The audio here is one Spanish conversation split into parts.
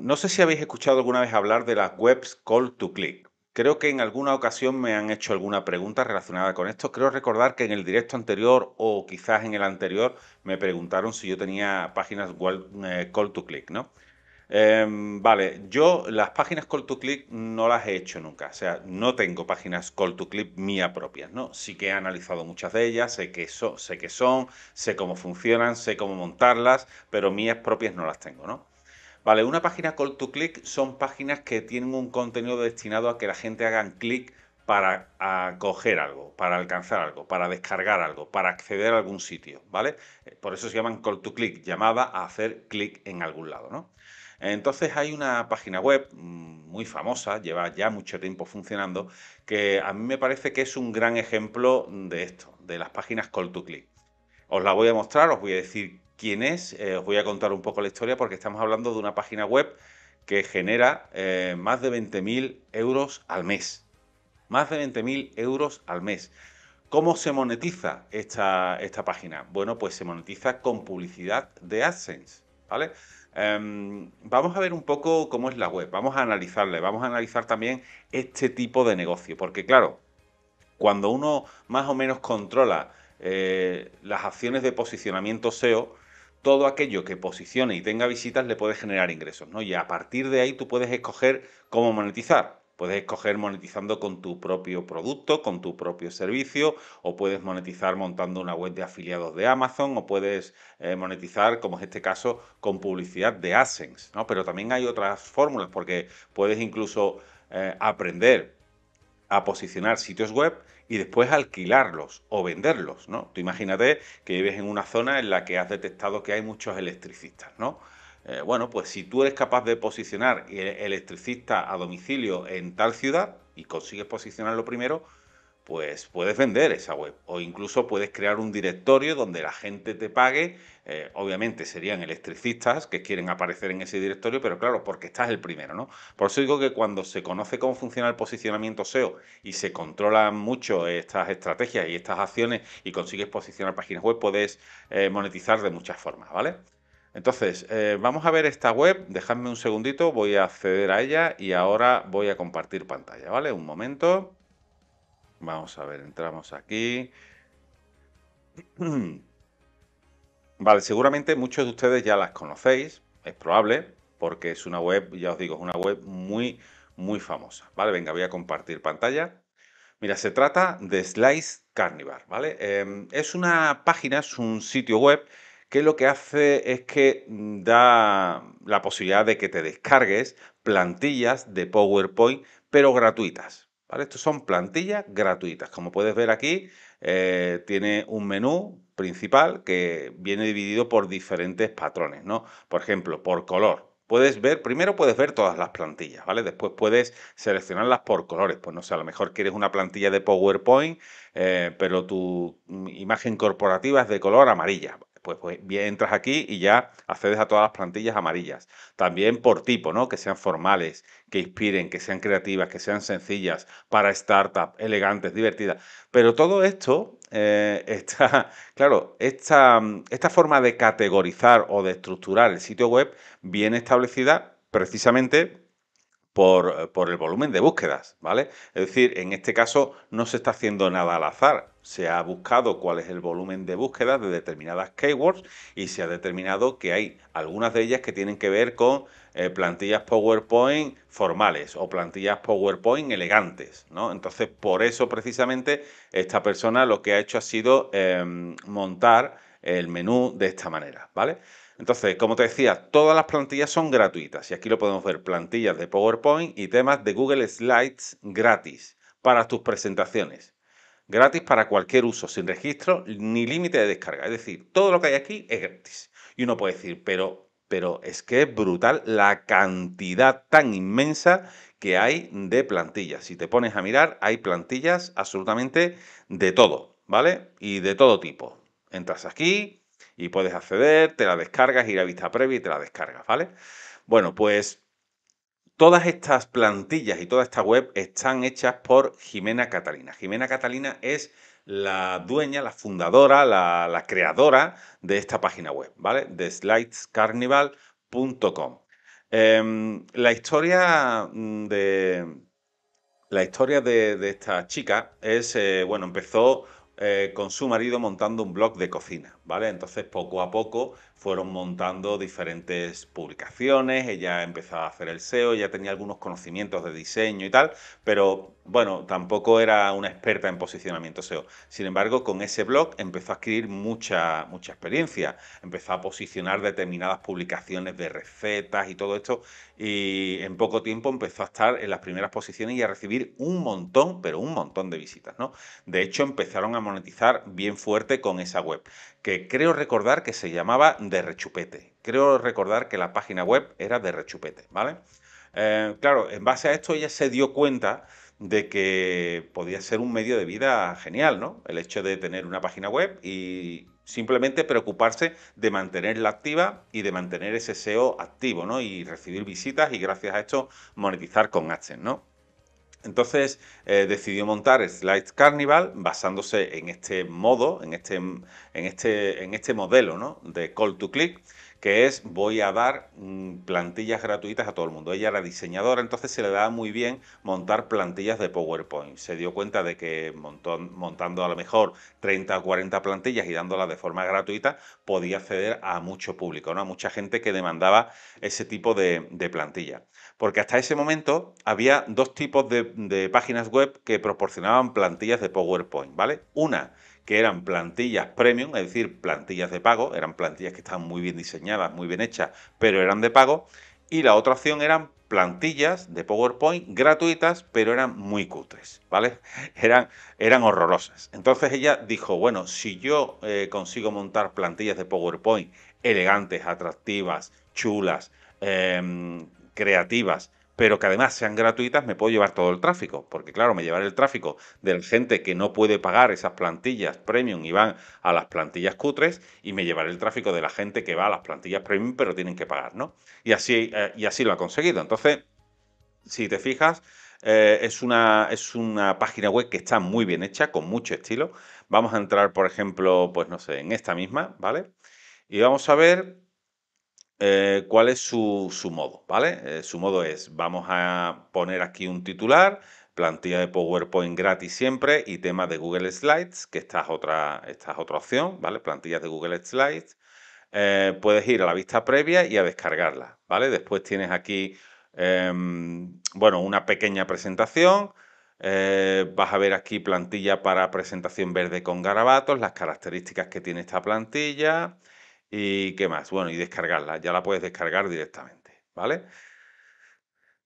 No sé si habéis escuchado alguna vez hablar de las webs Call to Click. Creo que en alguna ocasión me han hecho alguna pregunta relacionada con esto. Creo recordar que en el directo anterior o quizás en el anterior me preguntaron si yo tenía páginas eh, Call to Click, ¿no? Em, vale, yo las páginas Call to Click no las he hecho nunca, o sea, no tengo páginas Call to Click mía propias, ¿no? Sí que he analizado muchas de ellas, sé que, sé que son, sé cómo funcionan, sé cómo montarlas, pero mías propias no las tengo, ¿no? Vale, una página call to click son páginas que tienen un contenido destinado a que la gente hagan clic para coger algo, para alcanzar algo, para descargar algo, para acceder a algún sitio, ¿vale? Eh, por eso se llaman call to click, llamada a hacer clic en algún lado, ¿no? Entonces hay una página web mm, muy famosa, lleva ya mucho tiempo funcionando, que a mí me parece que es un gran ejemplo de esto, de las páginas call to click. Os la voy a mostrar, os voy a decir quién es. Eh, os voy a contar un poco la historia porque estamos hablando de una página web que genera eh, más de 20.000 euros al mes. Más de 20.000 euros al mes. ¿Cómo se monetiza esta, página? Bueno, pues se monetiza con publicidad de AdSense, ¿vale? Em, vamos a ver un poco cómo es la web, vamos a analizarle, vamos a analizar también este tipo de negocio, porque claro, cuando uno más o menos controla eh, las acciones de posicionamiento SEO, todo aquello que posicione y tenga visitas le puede generar ingresos, ¿no? Y a partir de ahí tú puedes escoger cómo monetizar. Puedes escoger monetizando con tu propio producto, con tu propio servicio, o puedes monetizar montando una web de afiliados de Amazon, o puedes eh, monetizar, como es este caso, con publicidad de AdSense, ¿no? Pero también hay otras fórmulas, porque puedes incluso eh, aprender a posicionar sitios web y después alquilarlos o venderlos, ¿no? Tú imagínate que vives en una zona en la que has detectado que hay muchos electricistas, ¿no? Eh, bueno, pues si tú eres capaz de posicionar e-, electricista a domicilio en tal ciudad y consigues posicionarlo primero, pues puedes vender esa web o incluso puedes crear un directorio donde la gente te pague. Eh, obviamente serían electricistas que quieren aparecer en ese directorio, pero claro, porque estás el primero, ¿no? Por eso digo que cuando se conoce cómo funciona el posicionamiento SEO y se controlan mucho estas estrategias y estas acciones y consigues posicionar páginas web, puedes eh, monetizar de muchas formas, ¿vale? Entonces, eh, vamos a ver esta web, dejadme un segundito, voy a acceder a ella y ahora voy a compartir pantalla, ¿vale? Un momento. Vamos a ver, entramos aquí. Vale, seguramente muchos de ustedes ya las conocéis, es probable, porque es una web, ya os digo, es una web muy, muy famosa. Vale, venga, voy a compartir pantalla. Mira, se trata de Slice Carnival, ¿vale? Em, es una página, es un sitio web que lo que hace es que da la posibilidad de que te descargues plantillas de PowerPoint, pero gratuitas. ¿Vale? Estos son plantillas gratuitas. Como puedes ver aquí, eh, tiene un menú principal que viene dividido por diferentes patrones, ¿no? Por ejemplo, por color. Puedes ver, primero puedes ver todas las plantillas, ¿vale? Después puedes seleccionarlas por colores. Pues no sé, a lo mejor quieres una plantilla de PowerPoint, eh, pero tu mm, imagen corporativa es de color amarilla. Pues, pues, bien, entras aquí y ya accedes a todas las plantillas amarillas. También por tipo, ¿no? Que sean formales, que inspiren, que sean creativas, que sean sencillas, para startups, elegantes, divertidas. Pero todo esto, eh, está, claro, esta, esta forma de categorizar o de estructurar el sitio web viene establecida precisamente por, por, el volumen de búsquedas, ¿vale? Es decir, en este caso no se está haciendo nada al azar se ha buscado cuál es el volumen de búsqueda de determinadas keywords y se ha determinado que hay algunas de ellas que tienen que ver con eh, plantillas PowerPoint formales o plantillas PowerPoint elegantes, ¿no? Entonces, por eso precisamente esta persona lo que ha hecho ha sido em, montar el menú de esta manera, ¿vale? Entonces, como te decía, todas las plantillas son gratuitas y aquí lo podemos ver, plantillas de PowerPoint y temas de Google Slides gratis para tus presentaciones gratis para cualquier uso, sin registro ni límite de descarga. Es decir, todo lo que hay aquí es gratis. Y uno puede decir, pero, pero es que es brutal la cantidad tan inmensa que hay de plantillas. Si te pones a mirar, hay plantillas absolutamente de todo, ¿vale? Y de todo tipo. Entras aquí y puedes acceder, te la descargas, ir a vista previa y te la descargas, ¿vale? Bueno, pues Todas estas plantillas y toda esta web están hechas por Jimena Catalina. Jimena Catalina es la dueña, la fundadora, la, creadora de esta página web, ¿vale? De slidescarnival.com. Em, la historia mm, de, la historia de, esta chica es, eh, bueno, empezó eh, con su marido montando un blog de cocina, ¿vale? Entonces poco a poco fueron montando diferentes publicaciones, ella empezó a hacer el SEO, ya tenía algunos conocimientos de diseño y tal, pero bueno, tampoco era una experta en posicionamiento SEO. Sin embargo, con ese blog empezó a adquirir mucha, mucha experiencia, empezó a posicionar determinadas publicaciones de recetas y todo esto, y en poco tiempo empezó a estar en las primeras posiciones y a recibir un montón, pero un montón de visitas, ¿no? De hecho, empezaron a monetizar bien fuerte con esa web que creo recordar que se llamaba De Rechupete. Creo recordar que la página web era De Rechupete, ¿vale? Eh, claro, en base a esto ella se dio cuenta de que podía ser un medio de vida genial, ¿no? El hecho de tener una página web y simplemente preocuparse de mantenerla activa y de mantener ese SEO activo, ¿no? Y recibir visitas y gracias a esto monetizar con AdSense, ¿no? Entonces eh, decidió montar Slide Carnival basándose en este modo, en este, en este, este modelo de call to click, que es voy a dar mm, plantillas gratuitas a todo el mundo. Ella era diseñadora, entonces se le daba muy bien montar plantillas de PowerPoint. Se dio cuenta de que montando a lo mejor 30 o 40 plantillas y dándolas de forma gratuita podía acceder a mucho público, ¿no? a mucha gente que demandaba ese tipo de, plantilla. Porque hasta ese momento había dos tipos de, de páginas web que proporcionaban plantillas de PowerPoint, ¿vale? Una que eran plantillas premium, es decir, plantillas de pago, eran plantillas que estaban muy bien diseñadas, muy bien hechas, pero eran de pago, y la otra opción eran plantillas de PowerPoint gratuitas, pero eran muy cutres, ¿vale? Eran, eran horrorosas. Entonces ella dijo, bueno, si yo eh, consigo montar plantillas de PowerPoint elegantes, atractivas, chulas, em, creativas, pero que además sean gratuitas, me puedo llevar todo el tráfico, porque claro, me llevaré el tráfico de la gente que no puede pagar esas plantillas premium y van a las plantillas cutres, y me llevaré el tráfico de la gente que va a las plantillas premium pero tienen que pagar, ¿no? Y así, eh, y así lo ha conseguido. Entonces, si te fijas, eh, es, una, es una página web que está muy bien hecha, con mucho estilo. Vamos a entrar, por ejemplo, pues no sé, en esta misma, ¿vale? Y vamos a ver eh, cuál es su, modo, ¿vale? Eh, su modo es, vamos a poner aquí un titular, plantilla de PowerPoint gratis siempre y tema de Google Slides, que esta es otra, esta otra opción, ¿vale? Plantillas de Google Slides. Eh, puedes ir a la vista previa y a descargarla, ¿vale? Después tienes aquí, em, bueno, una pequeña presentación. vas a ver aquí plantilla para presentación verde con garabatos, las características que tiene esta plantilla, ¿Y qué más? Bueno, y descargarla, ya la puedes descargar directamente, ¿vale?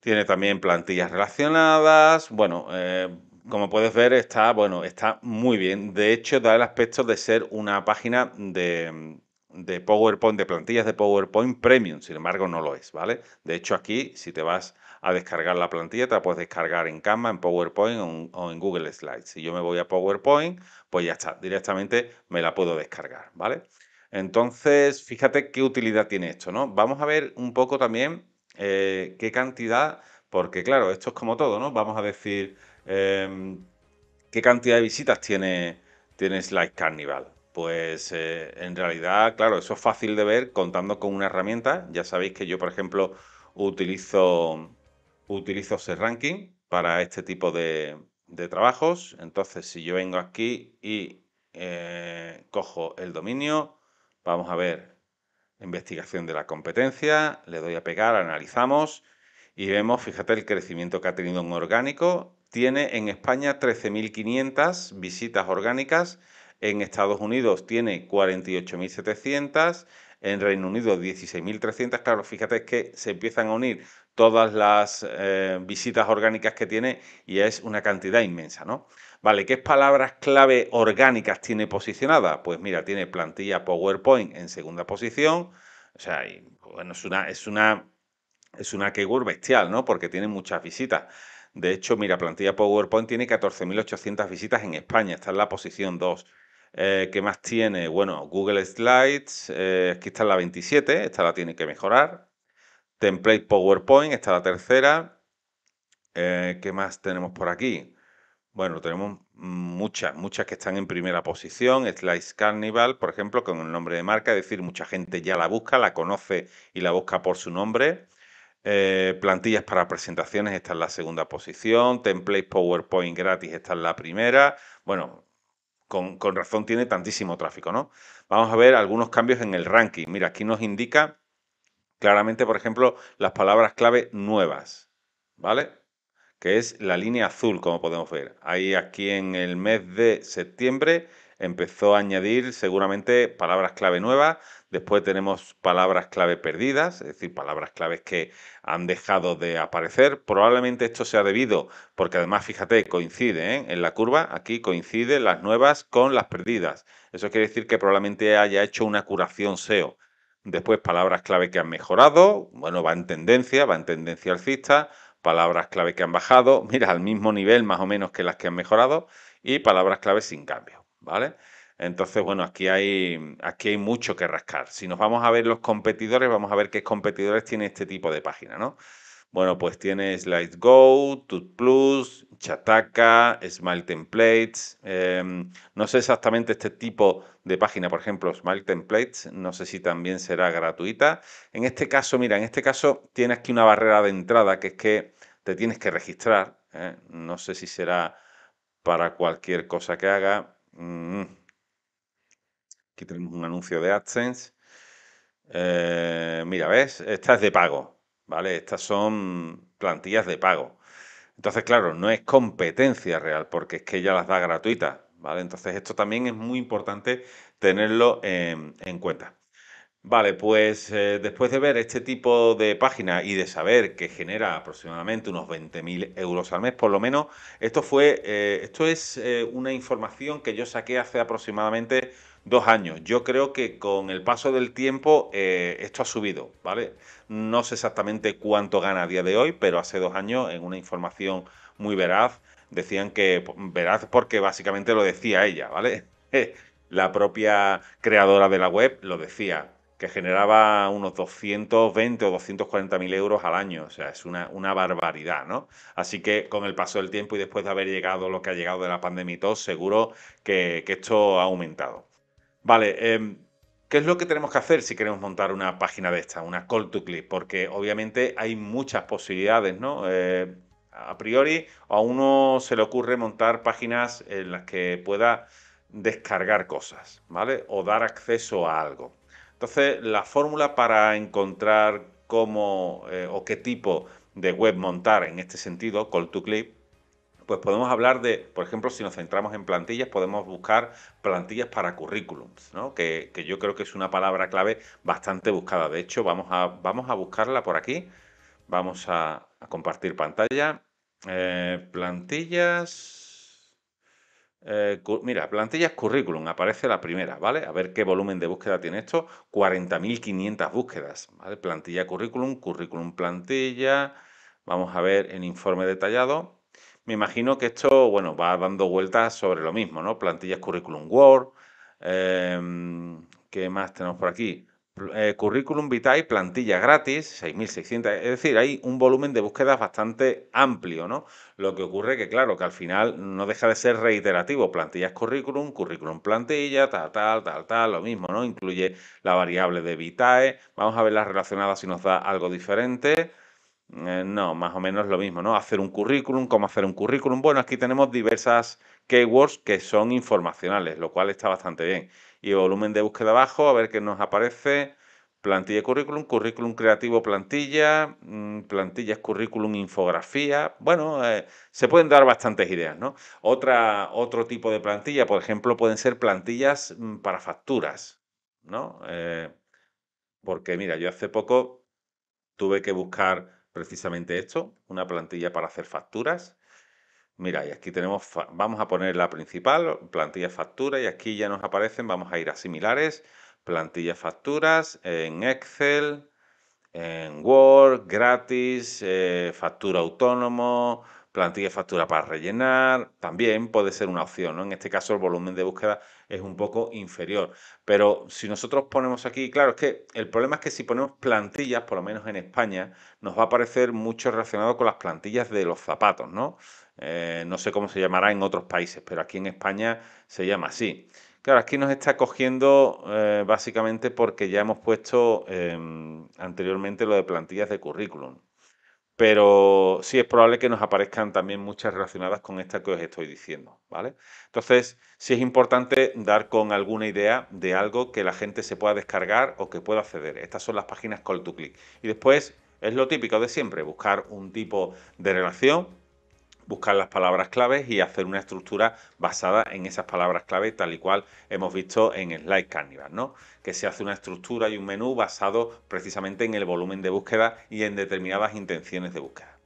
Tiene también plantillas relacionadas, bueno, eh, como puedes ver está, bueno, está muy bien. De hecho, da el aspecto de ser una página de, de PowerPoint, de plantillas de PowerPoint Premium, sin embargo no lo es, ¿vale? De hecho aquí, si te vas a descargar la plantilla, te la puedes descargar en Canva, en PowerPoint o en, Google Slides. Si yo me voy a PowerPoint, pues ya está, directamente me la puedo descargar, ¿vale? Entonces, fíjate qué utilidad tiene esto, ¿no? Vamos a ver un poco también eh, qué cantidad, porque claro, esto es como todo, ¿no? Vamos a decir em, qué cantidad de visitas tiene, tienes Slide Carnival. Pues eh, en realidad, claro, eso es fácil de ver contando con una herramienta. Ya sabéis que yo, por ejemplo, utilizo, utilizo ranking para este tipo de, trabajos. Entonces, si yo vengo aquí y eh, cojo el dominio, Vamos a ver la investigación de la competencia, le doy a pegar, analizamos y vemos, fíjate el crecimiento que ha tenido en orgánico. Tiene en España 13.500 visitas orgánicas, en Estados Unidos tiene 48.700, en Reino Unido 16.300. Claro, fíjate que se empiezan a unir todas las eh, visitas orgánicas que tiene y es una cantidad inmensa, ¿no? Vale, ¿qué palabras clave orgánicas tiene posicionada? Pues mira, tiene plantilla PowerPoint en segunda posición. O sea, es una, es una, es una bestial, ¿no? Porque tiene muchas visitas. De hecho, mira, plantilla PowerPoint tiene 14.800 visitas en España, está en la posición 2. Eh, ¿Qué más tiene? Bueno, Google Slides, eh, aquí está la 27, esta la tiene que mejorar. Template PowerPoint, esta la tercera. Eh, ¿Qué más tenemos por aquí? Bueno, tenemos muchas, muchas que están en primera posición. Slice Carnival, por ejemplo, con el nombre de marca, es decir, mucha gente ya la busca, la conoce y la busca por su nombre. Eh, plantillas para presentaciones está en la segunda posición. Template PowerPoint gratis está en la primera. Bueno, con, con razón tiene tantísimo tráfico, ¿no? Vamos a ver algunos cambios en el ranking. Mira, aquí nos indica claramente, por ejemplo, las palabras clave nuevas, ¿vale? que es la línea azul, como podemos ver. Ahí aquí en el mes de septiembre empezó a añadir seguramente palabras clave nuevas, después tenemos palabras clave perdidas, es decir, palabras claves que han dejado de aparecer. Probablemente esto sea debido, porque además, fíjate, coincide ¿eh? en la curva, aquí coinciden las nuevas con las perdidas. Eso quiere decir que probablemente haya hecho una curación SEO. Después palabras clave que han mejorado, bueno, va en tendencia, va en tendencia alcista palabras clave que han bajado, mira, al mismo nivel más o menos que las que han mejorado, y palabras clave sin cambio, ¿vale? Entonces, bueno, aquí hay, aquí hay mucho que rascar. Si nos vamos a ver los competidores, vamos a ver qué competidores tiene este tipo de página, ¿no? Bueno, pues tienes LightGo, Plus, Chataka, Smile Templates. Em, no sé exactamente este tipo de página, por ejemplo, Smile Templates, no sé si también será gratuita. En este caso, mira, en este caso tiene aquí una barrera de entrada, que es que te tienes que registrar. ¿eh? No sé si será para cualquier cosa que haga. Mm. Aquí tenemos un anuncio de AdSense. Eh, mira, ¿ves? Esta es de pago, ¿vale? Estas son plantillas de pago. Entonces, claro, no es competencia real, porque es que ella las da gratuitas, ¿vale? Entonces, esto también es muy importante tenerlo en cuenta. Vale, pues eh, después de ver este tipo de página y de saber que genera aproximadamente unos 20.000 euros al mes, por lo menos, esto fue, eh, esto es eh, una información que yo saqué hace aproximadamente dos años. Yo creo que con el paso del tiempo esto ha subido, ¿vale? No sé exactamente cuánto gana a día de hoy, pero hace dos años, en una información muy veraz, decían que veraz porque básicamente lo decía ella, ¿vale? La propia creadora de la web lo decía que generaba unos 220 o 240 mil euros al año. O sea, es una, barbaridad, ¿no? Así que con el paso del tiempo y después de haber llegado lo que ha llegado de la pandemia y todo, seguro que, esto ha aumentado. Vale, em, ¿qué es lo que tenemos que hacer si queremos montar una página de esta, una call to click? Porque obviamente hay muchas posibilidades, ¿no? Eh, a priori, a uno se le ocurre montar páginas en las que pueda descargar cosas, ¿vale? O dar acceso a algo. Entonces, la fórmula para encontrar cómo eh, o qué tipo de web montar en este sentido, call to clip, pues podemos hablar de, por ejemplo, si nos centramos en plantillas, podemos buscar plantillas para currículums, que, yo creo que es una palabra clave bastante buscada. De hecho, vamos a, vamos a buscarla por aquí. Vamos a, compartir pantalla. Eh, plantillas. Eh, mira, plantillas currículum, aparece la primera, ¿vale? A ver qué volumen de búsqueda tiene esto. 40.500 búsquedas, ¿vale? Plantilla currículum, currículum plantilla. Vamos a ver en informe detallado. Me imagino que esto, bueno, va dando vueltas sobre lo mismo, ¿no? Plantillas currículum Word. Em, ¿Qué más tenemos por aquí? Eh, currículum vitae, plantilla gratis, 6.600. Es decir, hay un volumen de búsquedas bastante amplio, ¿no? Lo que ocurre que, claro, que al final no deja de ser reiterativo. Plantillas currículum, currículum plantilla, tal, tal, tal, tal, lo mismo, ¿no? Incluye la variable de vitae. Vamos a ver las relacionadas si nos da algo diferente. Eh, no, más o menos lo mismo, ¿no? Hacer un currículum, cómo hacer un currículum. Bueno, aquí tenemos diversas keywords que son informacionales, lo cual está bastante bien. Y volumen de búsqueda abajo, a ver qué nos aparece. Plantilla currículum, currículum creativo plantilla, mm, plantillas currículum infografía. Bueno, eh, se pueden dar bastantes ideas, ¿no? Otra, otro tipo de plantilla, por ejemplo, pueden ser plantillas mm, para facturas, ¿no? Eh, porque mira, yo hace poco tuve que buscar precisamente esto, una plantilla para hacer facturas. Mira, y aquí tenemos, vamos a poner la principal, plantilla factura, y aquí ya nos aparecen, vamos a ir a similares, plantilla facturas, en Excel, en Word, gratis, eh, factura autónomo, plantilla de factura para rellenar, también puede ser una opción. ¿no? En este caso el volumen de búsqueda es un poco inferior. Pero si nosotros ponemos aquí, claro, es que el problema es que si ponemos plantillas, por lo menos en España, nos va a aparecer mucho relacionado con las plantillas de los zapatos, ¿no? Eh, no sé cómo se llamará en otros países, pero aquí en España se llama así. Claro, aquí nos está cogiendo eh, básicamente porque ya hemos puesto em, anteriormente lo de plantillas de currículum pero sí es probable que nos aparezcan también muchas relacionadas con esta que os estoy diciendo, ¿vale? Entonces, sí es importante dar con alguna idea de algo que la gente se pueda descargar o que pueda acceder. Estas son las páginas call to click. Y después es lo típico de siempre, buscar un tipo de relación buscar las palabras claves y hacer una estructura basada en esas palabras clave, tal y cual hemos visto en Slide Carnival, ¿no? Que se hace una estructura y un menú basado precisamente en el volumen de búsqueda y en determinadas intenciones de búsqueda.